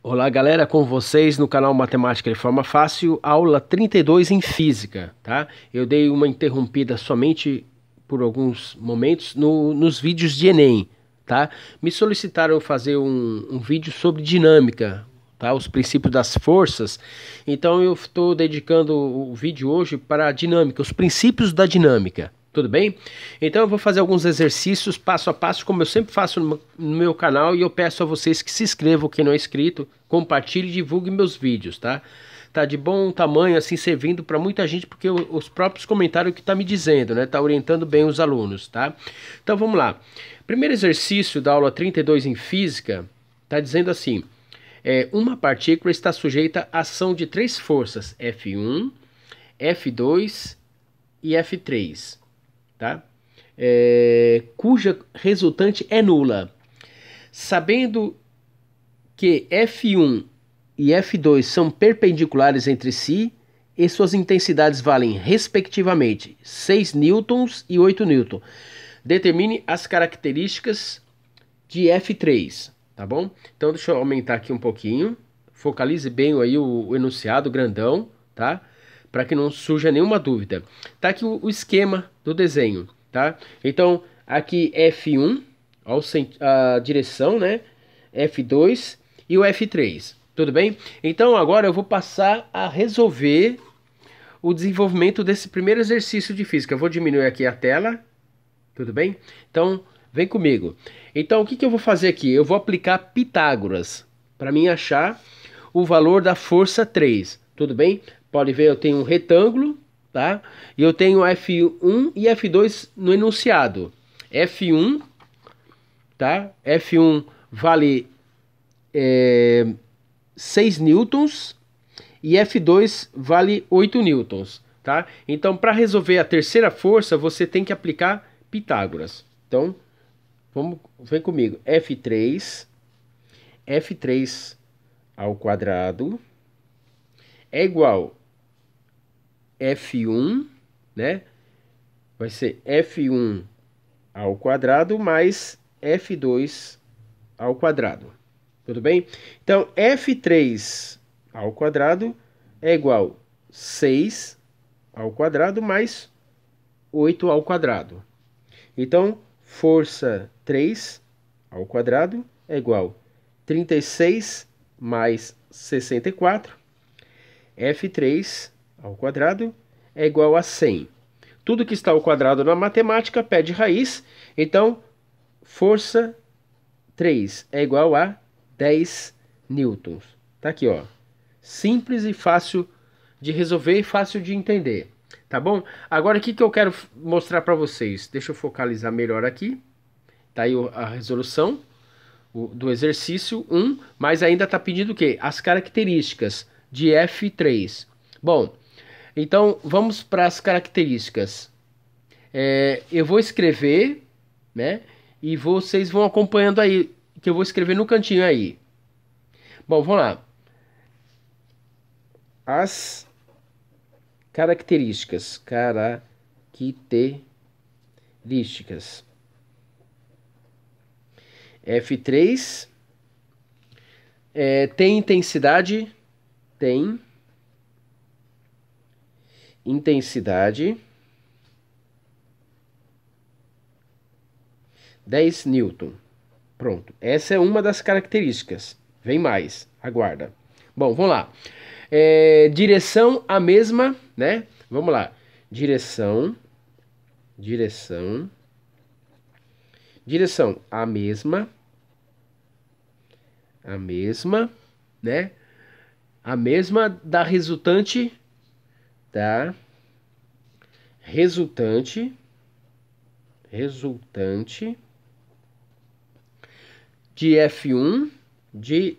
Olá, galera, com vocês no canal Matemática de Forma Fácil, aula 32 em Física, tá? Eu dei uma interrompida somente por alguns momentos no, nos vídeos de Enem, tá? Me solicitaram fazer um, um vídeo sobre dinâmica, tá? Os princípios das forças. Então eu estou dedicando o vídeo hoje para a dinâmica, os princípios da dinâmica, tudo bem? Então eu vou fazer alguns exercícios passo a passo, como eu sempre faço no meu canal, e eu peço a vocês que se inscrevam, quem não é inscrito, compartilhe e divulgue meus vídeos, tá? Tá de bom tamanho, assim, servindo para muita gente, porque os próprios comentários que tá me dizendo, né? Tá orientando bem os alunos, tá? Então vamos lá. Primeiro exercício da aula 32 em Física, tá dizendo assim, é, uma partícula está sujeita à ação de três forças, F1, F2 e F3 tá? É, cuja resultante é nula. Sabendo que F1 e F2 são perpendiculares entre si e suas intensidades valem, respectivamente, 6 newtons e 8 N, Determine as características de F3, tá bom? Então deixa eu aumentar aqui um pouquinho. Focalize bem aí o, o enunciado grandão, tá? para que não surja nenhuma dúvida. Tá aqui o, o esquema do desenho, tá? Então, aqui F1, ó, a direção, né? F2 e o F3, tudo bem? Então, agora eu vou passar a resolver o desenvolvimento desse primeiro exercício de física. Eu vou diminuir aqui a tela, tudo bem? Então, vem comigo. Então, o que, que eu vou fazer aqui? Eu vou aplicar Pitágoras para mim achar o valor da força 3, tudo bem? Pode ver, eu tenho um retângulo, tá? E eu tenho F1 e F2 no enunciado. F1, tá? F1 vale é, 6 newtons e F2 vale 8 newtons, tá? Então, para resolver a terceira força, você tem que aplicar Pitágoras. Então, vamos, vem comigo. F3, F3 ao quadrado é igual F1, né? Vai ser F1 ao quadrado mais F2 ao quadrado. Tudo bem? Então, F3 ao quadrado é igual 6 ao quadrado mais 8 ao quadrado. Então, força 3 ao quadrado é igual 36 mais 64. F3 ao quadrado é igual a 100. Tudo que está ao quadrado na matemática pede raiz, então força 3 é igual a 10 newtons. Tá aqui, ó. Simples e fácil de resolver e fácil de entender, tá bom? Agora o que, que eu quero mostrar para vocês? Deixa eu focalizar melhor aqui. Tá aí a resolução do exercício 1, mas ainda está pedindo o quê? As características de F3. Bom, então vamos para as características. É, eu vou escrever, né? E vocês vão acompanhando aí, que eu vou escrever no cantinho aí. Bom, vamos lá. As características. Características. F3 é, tem intensidade? Tem intensidade 10 newton. Pronto. Essa é uma das características. Vem mais. Aguarda. Bom, vamos lá. É, direção a mesma, né? Vamos lá. Direção. Direção. Direção a mesma. A mesma, né? A mesma da resultante da tá? Resultante, resultante de F1, de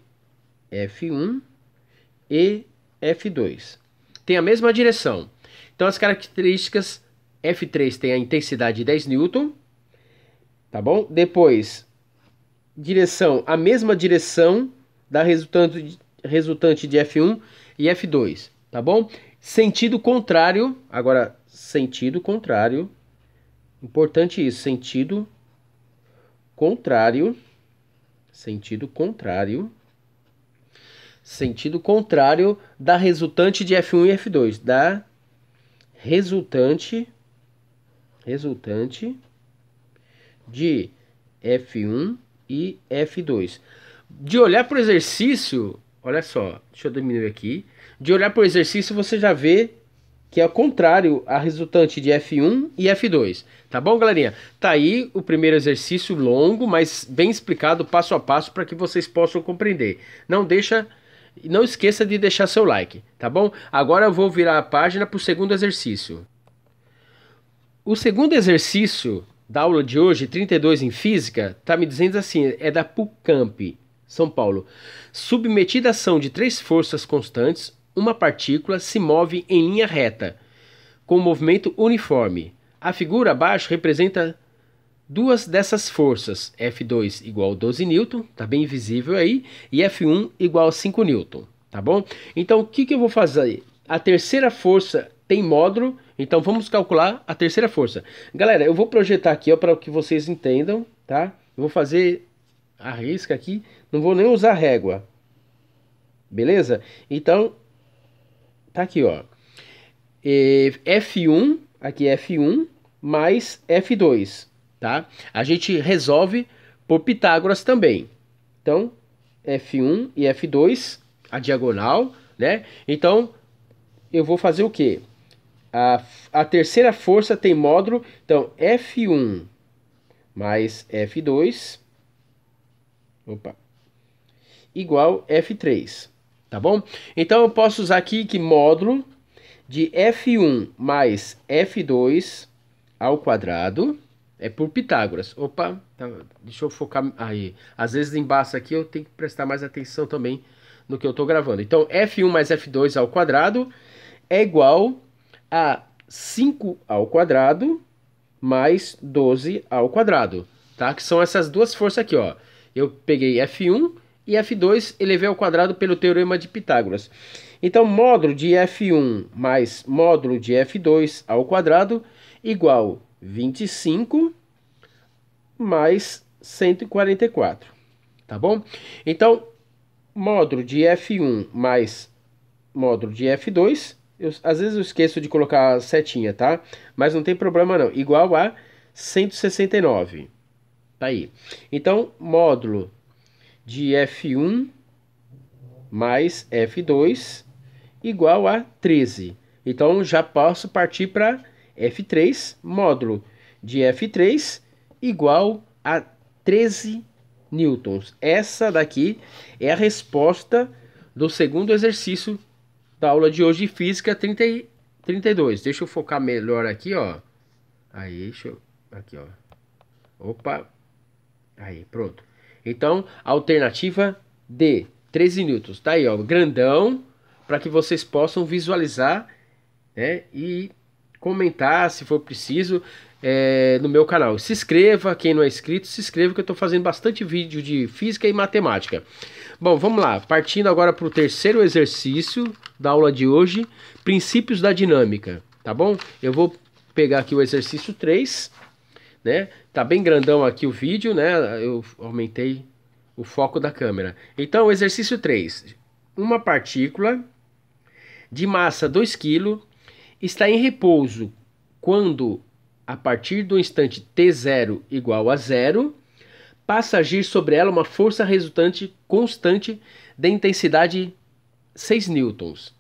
F1 e F2. Tem a mesma direção. Então as características F3 tem a intensidade de 10 N, tá bom? Depois, direção, a mesma direção da resultante, resultante de F1 e F2, tá bom? Sentido contrário, agora, sentido contrário, importante isso, sentido contrário, sentido contrário, sentido contrário da resultante de F1 e F2, da resultante, resultante de F1 e F2. De olhar para o exercício, olha só, deixa eu diminuir aqui. De olhar para o exercício, você já vê que é o contrário a resultante de F1 e F2. Tá bom, galerinha? Tá aí o primeiro exercício longo, mas bem explicado passo a passo para que vocês possam compreender. Não deixa não esqueça de deixar seu like, tá bom? Agora eu vou virar a página para o segundo exercício. O segundo exercício da aula de hoje, 32 em física, tá me dizendo assim, é da PUCamp, São Paulo. Submetida a ação de três forças constantes, uma partícula se move em linha reta, com movimento uniforme. A figura abaixo representa duas dessas forças, F2 igual a 12 N, tá bem visível aí, e F1 igual a 5 N, tá bom? Então o que, que eu vou fazer? A terceira força tem módulo, então vamos calcular a terceira força. Galera, eu vou projetar aqui para que vocês entendam, tá? Eu vou fazer a risca aqui, não vou nem usar régua, beleza? Então Tá aqui, ó. F1, aqui F1 mais F2, tá? A gente resolve por Pitágoras também. Então, F1 e F2, a diagonal, né? Então, eu vou fazer o quê? A, a terceira força tem módulo, então F1 mais F2, opa, igual F3 tá bom? Então eu posso usar aqui que módulo de F1 mais F2 ao quadrado é por Pitágoras. Opa, tá, deixa eu focar aí. Às vezes embaixo aqui eu tenho que prestar mais atenção também no que eu estou gravando. Então F1 mais F2 ao quadrado é igual a 5 ao quadrado mais 12 ao quadrado, tá? Que são essas duas forças aqui, ó. Eu peguei F1 e f2 elevei ao quadrado pelo teorema de Pitágoras. Então, módulo de f1 mais módulo de f2 ao quadrado igual 25 mais 144, tá bom? Então, módulo de f1 mais módulo de f2, eu, às vezes eu esqueço de colocar a setinha, tá? Mas não tem problema não, igual a 169, tá aí. Então, módulo de F1 mais F2 igual a 13. Então, já posso partir para F3, módulo de F3 igual a 13 newtons. Essa daqui é a resposta do segundo exercício da aula de hoje de Física 30 32. Deixa eu focar melhor aqui, ó. Aí, deixa eu... Aqui, ó. Opa. Aí, pronto. Então, alternativa D, 13 minutos. Tá aí, ó, grandão, para que vocês possam visualizar né, e comentar se for preciso é, no meu canal. Se inscreva, quem não é inscrito, se inscreva que eu estou fazendo bastante vídeo de física e matemática. Bom, vamos lá, partindo agora para o terceiro exercício da aula de hoje, princípios da dinâmica, tá bom? Eu vou pegar aqui o exercício 3, né? Tá bem grandão aqui o vídeo, né? Eu aumentei o foco da câmera. Então, exercício 3. Uma partícula de massa 2 kg está em repouso quando, a partir do instante t0 igual a zero, passa a agir sobre ela uma força resultante constante de intensidade 6 newtons.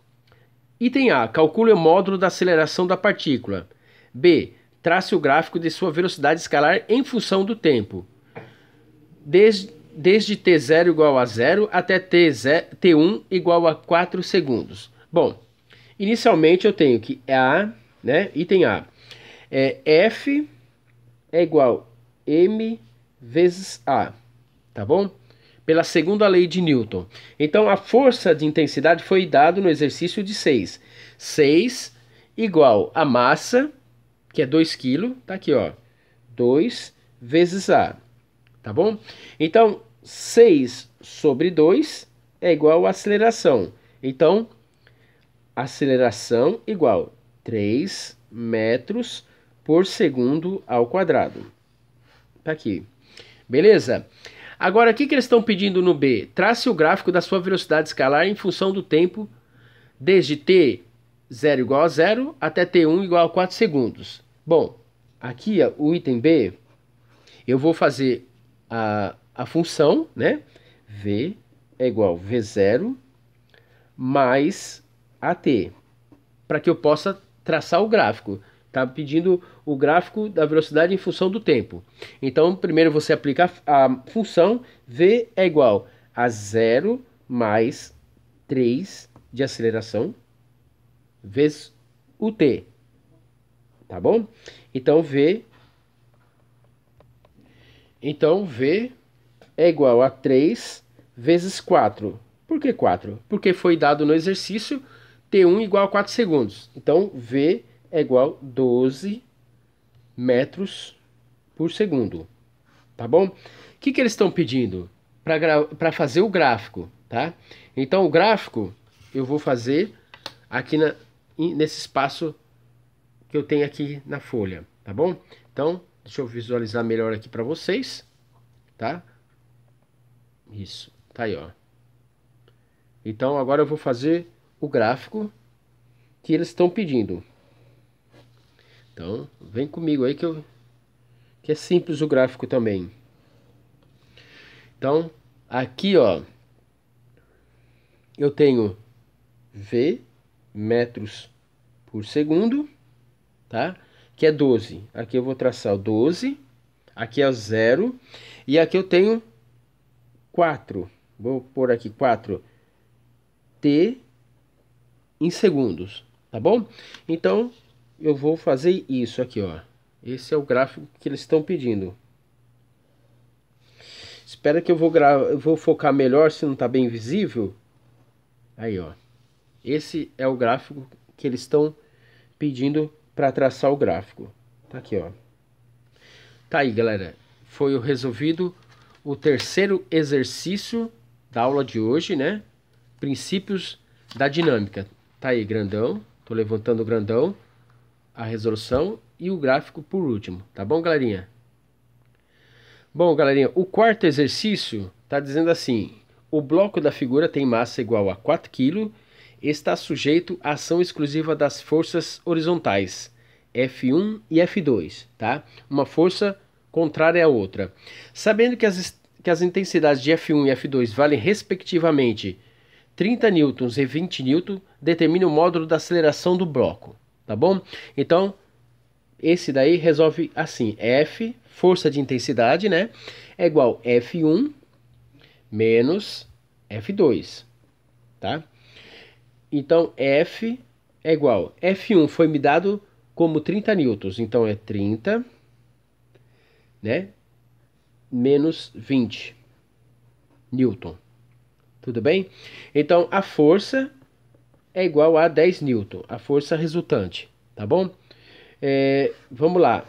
Item A. Calcule o módulo da aceleração da partícula. B trace o gráfico de sua velocidade escalar em função do tempo, desde, desde t0 igual a 0 até T0, t1 igual a 4 segundos. Bom, inicialmente eu tenho que A, né, item A, é F é igual a m vezes A, tá bom? Pela segunda lei de Newton. Então, a força de intensidade foi dada no exercício de 6. 6 igual a massa que é 2 kg, tá aqui, ó. 2 vezes A, tá bom? Então, 6 sobre 2 é igual a aceleração. Então, aceleração igual 3 metros por segundo ao quadrado. Tá aqui. Beleza? Agora, o que, que eles estão pedindo no B? Trace o gráfico da sua velocidade escalar em função do tempo desde t 0 igual a 0 até T1 igual a 4 segundos. Bom, aqui o item B, eu vou fazer a, a função, né? V é igual a V0 mais AT, para que eu possa traçar o gráfico. Está pedindo o gráfico da velocidade em função do tempo. Então, primeiro você aplica a função V é igual a 0 mais 3 de aceleração vezes o t. Tá bom? Então, V... Então, V é igual a 3 vezes 4. Por que 4? Porque foi dado no exercício T1 igual a 4 segundos. Então, V é igual a 12 metros por segundo. Tá bom? O que, que eles estão pedindo? Para fazer o gráfico, tá? Então, o gráfico eu vou fazer aqui na, nesse espaço que eu tenho aqui na folha, tá bom? Então, deixa eu visualizar melhor aqui para vocês, tá? Isso, tá aí, ó. Então, agora eu vou fazer o gráfico que eles estão pedindo. Então, vem comigo aí que eu que é simples o gráfico também. Então, aqui, ó, eu tenho V metros por segundo, tá? Que é 12. Aqui eu vou traçar o 12, aqui é o 0 e aqui eu tenho 4. Vou pôr aqui 4 t em segundos, tá bom? Então eu vou fazer isso aqui, ó. Esse é o gráfico que eles estão pedindo. Espera que eu vou, eu vou focar melhor se não está bem visível. Aí, ó. Esse é o gráfico que eles estão pedindo para traçar o gráfico. Tá aqui, ó. Tá aí, galera. Foi o resolvido o terceiro exercício da aula de hoje, né? Princípios da dinâmica. Tá aí, grandão. Tô levantando o grandão, a resolução e o gráfico por último, tá bom, galerinha? Bom, galerinha, o quarto exercício tá dizendo assim: o bloco da figura tem massa igual a 4 kg está sujeito à ação exclusiva das forças horizontais, F1 e F2, tá? Uma força contrária à outra. Sabendo que as, que as intensidades de F1 e F2 valem respectivamente 30 N e 20 N, determina o módulo da aceleração do bloco, tá bom? Então, esse daí resolve assim, é F, força de intensidade, né? É igual F1 menos F2, tá? Então F é igual. F1 foi me dado como 30 N. Então é 30, né? Menos 20 N. Tudo bem? Então a força é igual a 10 N. A força resultante, tá bom? É, vamos lá.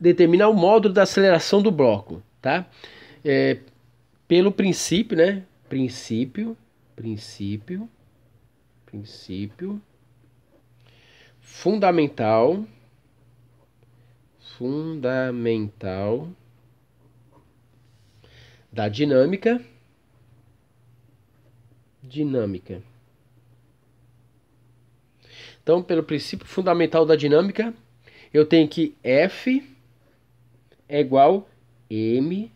Determinar o módulo da aceleração do bloco, tá? É, pelo princípio, né? Princípio, princípio princípio fundamental fundamental da dinâmica dinâmica. Então, pelo princípio fundamental da dinâmica, eu tenho que F é igual m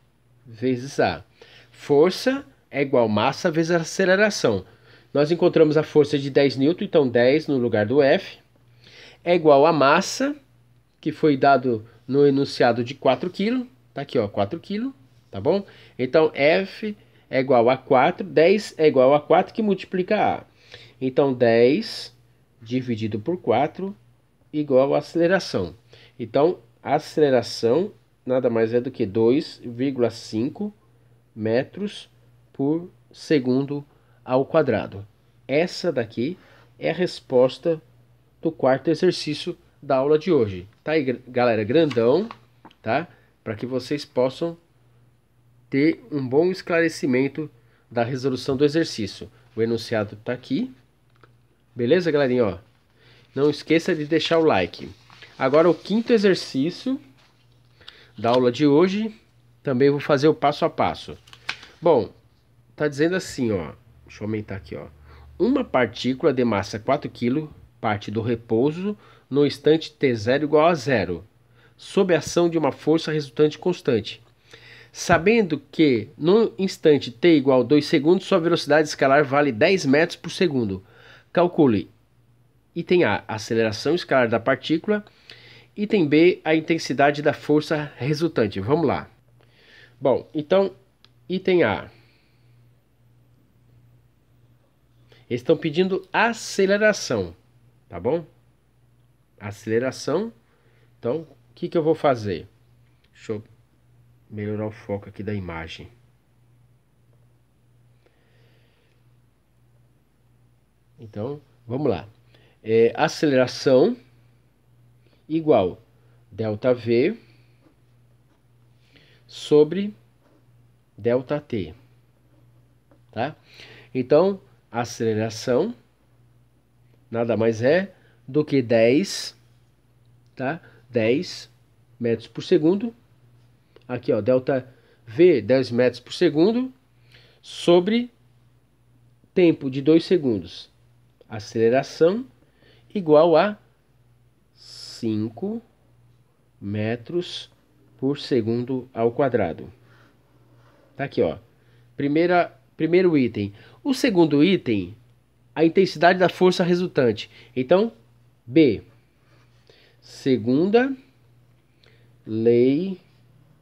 vezes a. Força é igual massa vezes aceleração. Nós encontramos a força de 10 N, então 10 no lugar do F, é igual a massa, que foi dado no enunciado de 4 kg, tá aqui ó, 4 kg, tá bom? Então F é igual a 4, 10 é igual a 4 que multiplica A. Então 10 dividido por 4 igual a aceleração. Então a aceleração nada mais é do que 2,5 metros por segundo ao quadrado. Essa daqui é a resposta do quarto exercício da aula de hoje. Tá aí, galera, grandão, tá? Para que vocês possam ter um bom esclarecimento da resolução do exercício. O enunciado tá aqui. Beleza, galerinha, ó? Não esqueça de deixar o like. Agora o quinto exercício da aula de hoje, também vou fazer o passo a passo. Bom, tá dizendo assim, ó: Deixa eu aumentar aqui, ó. Uma partícula de massa 4 kg parte do repouso no instante t0 igual a zero, sob a ação de uma força resultante constante. Sabendo que no instante t igual a 2 segundos, sua velocidade escalar vale 10 metros por segundo. Calcule item A, a aceleração escalar da partícula, item B, a intensidade da força resultante. Vamos lá. Bom, então, item A. Eles estão pedindo aceleração, tá bom? Aceleração. Então, o que, que eu vou fazer? Deixa eu melhorar o foco aqui da imagem. Então, vamos lá. É, aceleração igual delta V sobre delta T, tá? Então, aceleração nada mais é do que 10, tá? 10 metros por segundo. Aqui, ó, delta V, 10 metros por segundo, sobre tempo de 2 segundos. Aceleração igual a 5 metros por segundo ao quadrado. Tá aqui, ó. Primeira, primeiro item. O segundo item, a intensidade da força resultante. Então, B. Segunda lei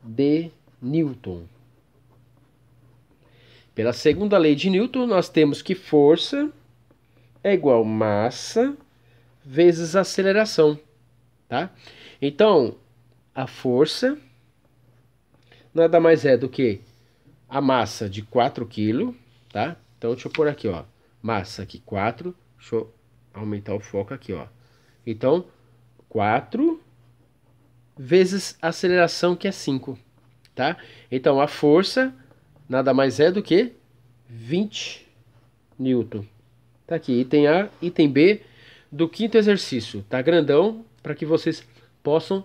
de Newton. Pela segunda lei de Newton, nós temos que força é igual massa vezes aceleração, tá? Então, a força nada mais é do que a massa de 4 kg, tá? Então, deixa eu pôr aqui, ó. Massa aqui, 4. Deixa eu aumentar o foco aqui, ó. Então, 4 vezes a aceleração, que é 5, tá? Então, a força nada mais é do que 20 newton. Tá aqui, item A, item B do quinto exercício. Tá grandão para que vocês possam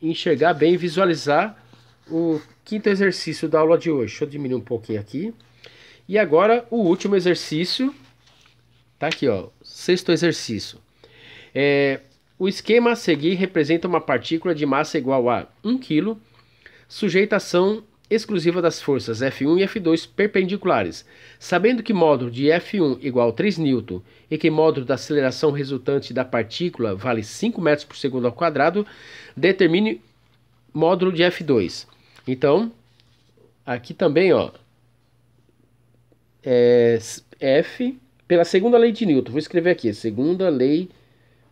enxergar bem, visualizar o quinto exercício da aula de hoje. Deixa eu diminuir um pouquinho aqui. E agora o último exercício, tá aqui, ó, sexto exercício. É, o esquema a seguir representa uma partícula de massa igual a 1 kg, sujeita a ação exclusiva das forças F1 e F2 perpendiculares. Sabendo que módulo de F1 igual a 3 N e que módulo da aceleração resultante da partícula vale 5 metros por segundo ao quadrado, determine módulo de F2. Então, aqui também, ó, é, F pela segunda lei de Newton. Vou escrever aqui, segunda lei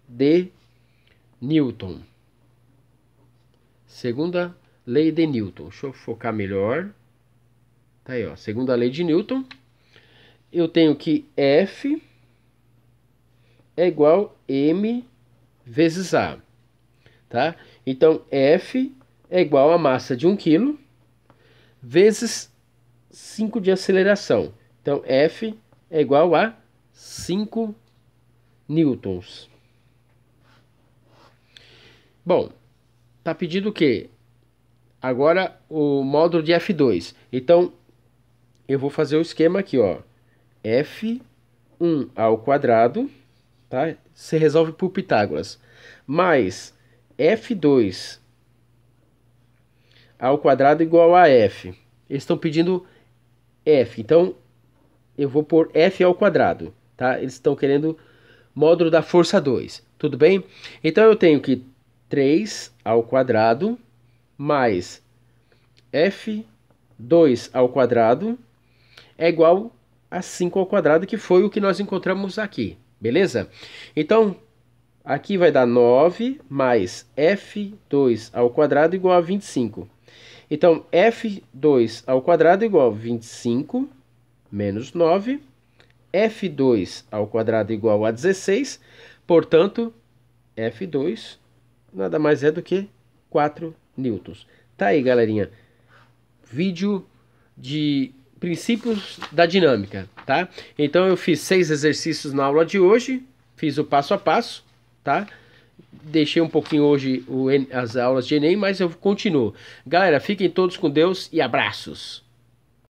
de Newton. Segunda lei de Newton. Deixa eu focar melhor. Tá aí, ó, segunda lei de Newton. Eu tenho que F é igual M vezes A, tá? Então, F é igual a massa de 1 kg vezes 5 de aceleração. Então, F é igual a 5 newtons. Bom, está pedido o quê? Agora o módulo de F2. Então, eu vou fazer o esquema aqui, ó. F1 ao quadrado, tá? Se resolve por Pitágoras. Mais F2 ao quadrado igual a F. Eles estão pedindo F. Então, eu vou pôr f ao quadrado, tá? Eles estão querendo módulo da força 2, tudo bem? Então eu tenho que 3 ao quadrado mais f2 ao quadrado é igual a 5 ao quadrado, que foi o que nós encontramos aqui, beleza? Então, aqui vai dar 9 mais f2 ao quadrado igual a 25. Então, f2 ao quadrado igual a 25 menos 9, f2 ao quadrado igual a 16, portanto, f2 nada mais é do que 4 newtons. Tá aí, galerinha. Vídeo de princípios da dinâmica, tá? Então eu fiz seis exercícios na aula de hoje, fiz o passo a passo, tá? Deixei um pouquinho hoje o, as aulas de Enem, mas eu continuo. Galera, fiquem todos com Deus e abraços!